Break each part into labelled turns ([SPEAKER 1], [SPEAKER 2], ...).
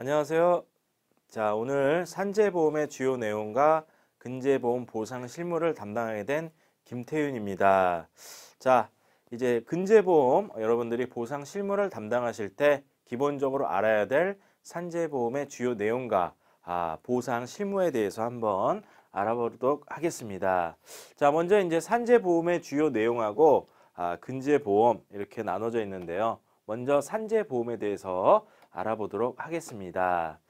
[SPEAKER 1] 안녕하세요. 자, 오늘 산재보험의 주요 내용과 근재보험 보상 실무를 담당하게 된 김태윤입니다. 자, 이제 근재보험 여러분들이 보상 실무를 담당하실 때 기본적으로 알아야 될 산재보험의 주요 내용과 아, 보상 실무에 대해서 한번 알아보도록 하겠습니다. 자, 먼저 이제 산재보험의 주요 내용하고 아, 근재보험 이렇게 나눠져 있는데요. 먼저 산재보험에 대해서 알아보도록 하겠습니다.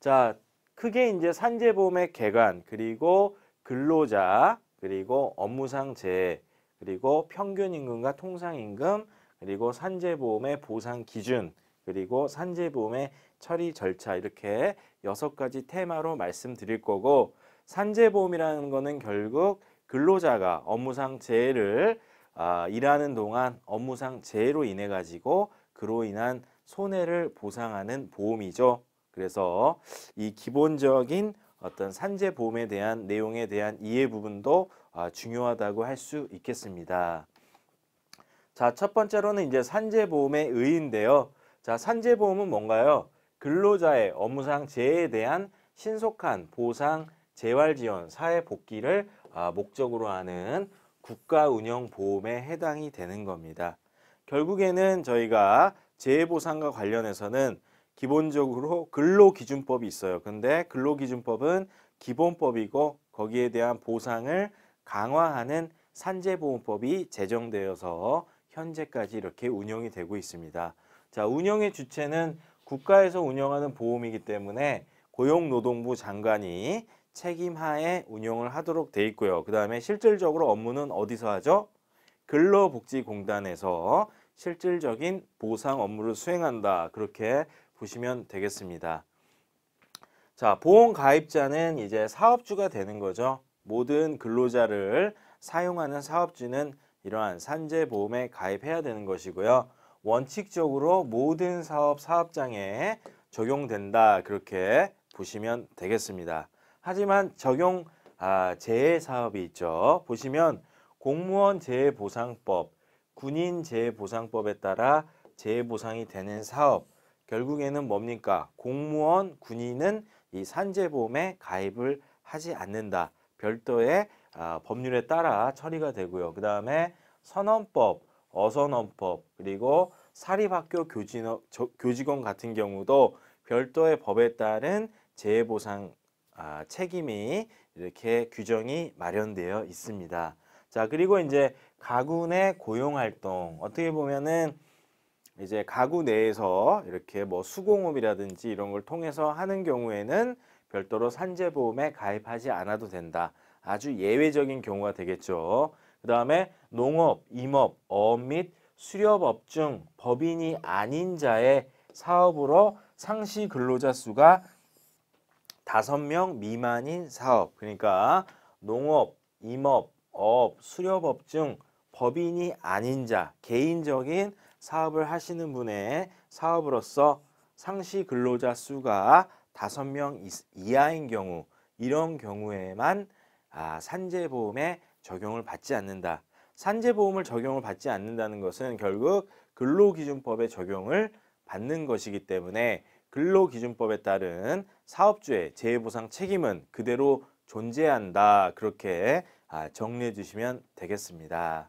[SPEAKER 1] 자, 크게 이제 산재보험의 개관, 그리고 근로자, 그리고 업무상 재해, 그리고 평균 임금과 통상 임금, 그리고 산재보험의 보상 기준, 그리고 산재보험의 처리 절차 이렇게 여섯 가지 테마로 말씀드릴 거고 산재보험이라는 거는 결국 근로자가 업무상 재해를 아, 일하는 동안 업무상 재해로 인해 가지고 그로 인한 손해를 보상하는 보험이죠. 그래서 이 기본적인 어떤 산재 보험에 대한 내용에 대한 이해 부분도 아, 중요하다고 할 수 있겠습니다. 자, 첫 번째로는 이제 산재 보험의 의인데요. 자, 산재 보험은 뭔가요? 근로자의 업무상 재해에 대한 신속한 보상, 재활 지원, 사회 복귀를 아, 목적으로 하는 국가 운영 보험에 해당이 되는 겁니다. 결국에는 저희가 재해보상과 관련해서는 기본적으로 근로기준법이 있어요. 근데 근로기준법은 기본법이고 거기에 대한 보상을 강화하는 산재보험법이 제정되어서 현재까지 이렇게 운영이 되고 있습니다. 자, 운영의 주체는 국가에서 운영하는 보험이기 때문에 고용노동부 장관이 책임하에 운영을 하도록 돼 있고요. 그 다음에 실질적으로 업무는 어디서 하죠? 근로복지공단에서 실질적인 보상 업무를 수행한다. 그렇게 보시면 되겠습니다. 자, 보험 가입자는 이제 사업주가 되는 거죠. 모든 근로자를 사용하는 사업주는 이러한 산재보험에 가입해야 되는 것이고요. 원칙적으로 모든 사업 사업장에 적용된다 그렇게 보시면 되겠습니다. 하지만 적용 아, 재해 사업이 있죠. 보시면 공무원 재해보상법 군인 재해보상법에 따라 재해보상이 되는 사업 결국에는 뭡니까? 공무원, 군인은 이 산재보험에 가입을 하지 않는다. 별도의 아, 법률에 따라 처리가 되고요. 그 다음에 선언법, 어선언법, 그리고 사립학교 교직원, 교직원 같은 경우도 별도의 법에 따른 재해보상 아, 책임이 이렇게 규정이 마련되어 있습니다. 자, 그리고 이제 가군의 고용 활동 어떻게 보면은 이제 가구 내에서 이렇게 뭐 수공업이라든지 이런 걸 통해서 하는 경우에는 별도로 산재보험에 가입하지 않아도 된다. 아주 예외적인 경우가 되겠죠. 그 다음에 농업, 임업, 어업 및 수렵업 중 법인이 아닌 자의 사업으로 상시 근로자 수가 다섯 명 미만인 사업 그러니까 농업, 임업, 어업, 수렵업 중 법인이 아닌 자, 개인적인 사업을 하시는 분의 사업으로서 상시 근로자 수가 다섯 명 이하인 경우 이런 경우에만 아, 산재보험에 적용을 받지 않는다. 산재보험을 적용을 받지 않는다는 것은 결국 근로기준법의 적용을 받는 것이기 때문에 근로기준법에 따른 사업주의 재해보상 책임은 그대로 존재한다. 그렇게 아, 정리해 주시면 되겠습니다.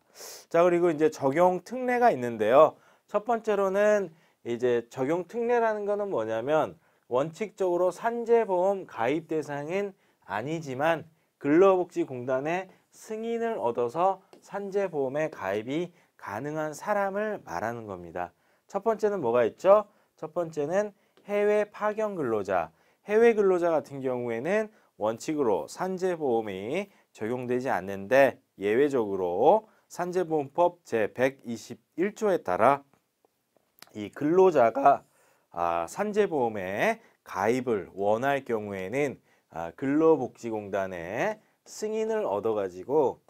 [SPEAKER 1] 자, 그리고 이제 적용 특례가 있는데요. 첫 번째로는 이제 적용 특례라는 것은 뭐냐면 원칙적으로 산재보험 가입 대상은 아니지만 근로복지공단의 승인을 얻어서 산재보험에 가입이 가능한 사람을 말하는 겁니다. 첫 번째는 뭐가 있죠? 첫 번째는 해외 파견 근로자. 해외 근로자 같은 경우에는 원칙으로 산재보험이 적용되지 않는데 예외적으로 산재보험법 제121조에 따라 이 근로자가 아, 산재보험에 가입을 원할 경우에는 아, 근로복지공단에 승인을 얻어가지고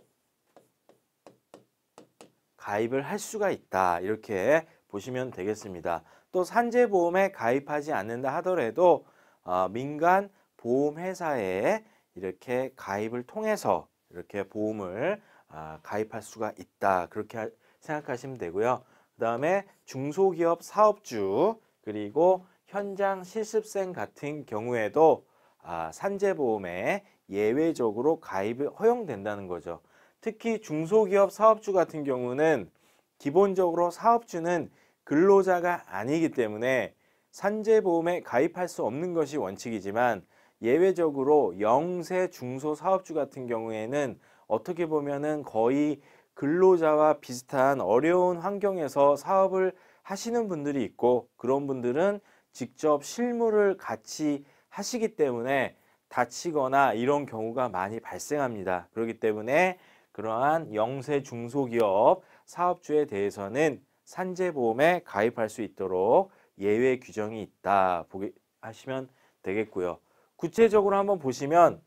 [SPEAKER 1] 가입을 할 수가 있다 이렇게 보시면 되겠습니다. 또 산재보험에 가입하지 않는다 하더라도 아, 민간 보험회사에 이렇게 가입을 통해서 이렇게 보험을 아, 가입할 수가 있다. 그렇게 생각하시면 되고요. 그 다음에 중소기업 사업주 그리고 현장 실습생 같은 경우에도 아, 산재보험에 예외적으로 가입이 허용된다는 거죠. 특히 중소기업 사업주 같은 경우는 기본적으로 사업주는 근로자가 아니기 때문에 산재보험에 가입할 수 없는 것이 원칙이지만 예외적으로 영세 중소사업주 같은 경우에는 어떻게 보면은 거의 근로자와 비슷한 어려운 환경에서 사업을 하시는 분들이 있고 그런 분들은 직접 실무를 같이 하시기 때문에 다치거나 이런 경우가 많이 발생합니다. 그렇기 때문에 그러한 영세 중소기업 사업주에 대해서는 산재보험에 가입할 수 있도록 예외 규정이 있다 보게 하시면 되겠고요. 구체적으로 한번 보시면